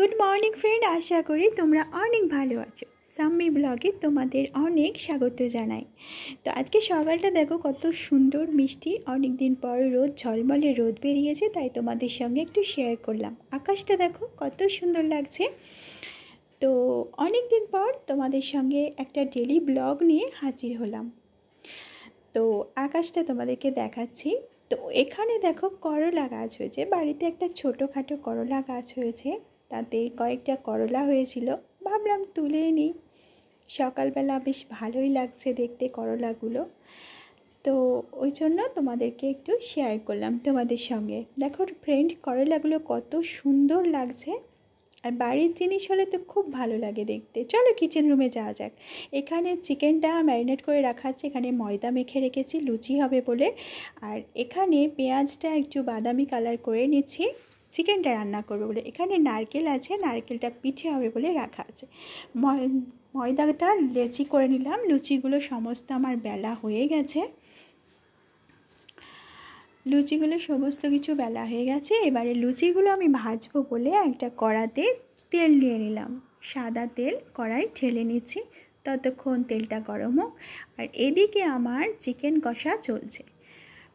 good morning friend আশা করি তোমরা অনেক ভালো আছো সাম্মি ব্লগে তোমাদের অনেক স্বাগত জানাই তো আজকে সকালটা দেখো কত সুন্দর মিষ্টি অনেক দিন পর রোদ ঝলমলে রোদ বেরিয়েছে তাই তোমাদের সঙ্গে একটু শেয়ার করলাম আকাশটা দেখো কত সুন্দর লাগছে তো অনেক দিন পর তোমাদের সঙ্গে একটা ডেলি ব্লগ নিয়ে হাজির হলাম তো আকাশটা তোমাদেরকে দেখাচ্ছি তো এখানে দেখো করলা গাছ হয়েছে বাড়িতে একটা ছোটোখাটো করলা গাছ হয়েছে তাতে কয়েকটা করলা হয়েছিল ভাবলাম তুলে নিই সকালবেলা বেশ ভালোই লাগছে দেখতে করলাগুলো তো ওই জন্য তোমাদেরকে একটু শেয়ার করলাম তোমাদের সঙ্গে দেখো ফ্রেন্ড করলাগুলো কত সুন্দর লাগছে আর বাড়ির জিনিস হলে তো খুব ভালো লাগে দেখতে চলো কিচেন রুমে যাওয়া যাক এখানে চিকেনটা ম্যারিনেট করে রাখা আছে এখানে ময়দা মেখে রেখেছি লুচি হবে বলে আর এখানে পেঁয়াজটা একটু বাদামি কালার করে নিচ্ছি চিকেনটা রান্না করবে বলে এখানে নারকেল আছে নারকেলটা পিঠে হবে বলে রাখা আছে ময়দাটা লেচি করে নিলাম লুচিগুলো সমস্ত আমার বেলা হয়ে গেছে লুচিগুলো সমস্ত কিছু বেলা হয়ে গেছে এবারে লুচিগুলো আমি ভাজবো বলে একটা কড়াতে তেল নিয়ে নিলাম সাদা তেল কড়াই ঠেলে নিচ্ছি ততক্ষণ তেলটা গরম হোক আর এদিকে আমার চিকেন কষা চলছে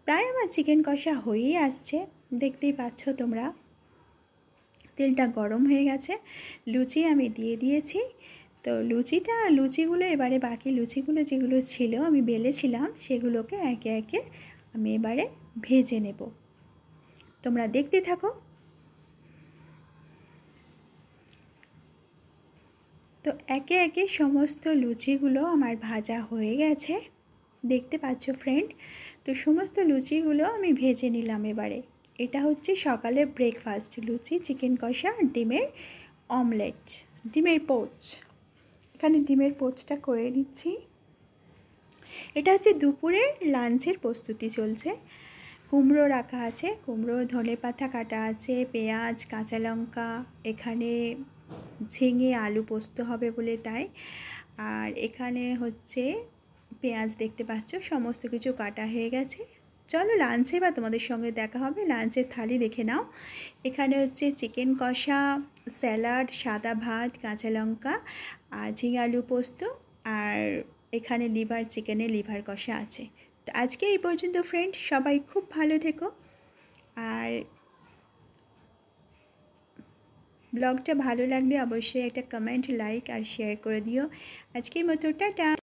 প্রায় আমার চিকেন কষা হয়েই আসছে দেখতেই পাচ্ছ তোমরা তেলটা গরম হয়ে গেছে লুচি আমি দিয়ে দিয়েছি তো লুচিটা লুচিগুলো এবারে বাকি লুচিগুলো যেগুলো ছিল আমি বেলেছিলাম সেগুলোকে একে একে আমি এবারে ভেজে নেব তোমরা দেখতে থাকো তো একে একে সমস্ত লুচিগুলো আমার ভাজা হয়ে গেছে দেখতে পাচ্ছ ফ্রেন্ড তো সমস্ত লুচিগুলো আমি ভেজে নিলাম এবারে এটা হচ্ছে সকালের ব্রেকফাস্ট লুচি চিকেন কষা আর ডিমের অমলেট ডিমের পোচ এখানে ডিমের পোচটা করে নিচ্ছি এটা হচ্ছে দুপুরে লাঞ্চের প্রস্তুতি চলছে কুমড়ো রাখা আছে কুমড়ো ধনে পাতা কাটা আছে পেঁয়াজ কাঁচা লঙ্কা এখানে ঝিঙে আলু পোস্ত হবে বলে তাই আর এখানে হচ্ছে পেঁয়াজ দেখতে পাচ্ছ সমস্ত কিছু কাটা হয়ে গেছে চলো লাঞ্চে বা তোমাদের সঙ্গে দেখা হবে লাঞ্চের থালি দেখে নাও এখানে হচ্ছে চিকেন কষা স্যালাড সাদা ভাত কাঁচা লঙ্কা আর ঝিঙে আলু পোস্ত আর এখানে লিভার চিকেনে লিভার কষা আছে তো আজকে এই পর্যন্ত ফ্রেন্ড সবাই খুব ভালো থেকো আর ব্লগটা ভালো লাগলে অবশ্যই একটা কমেন্ট লাইক আর শেয়ার করে দিও আজকের মতো টাটা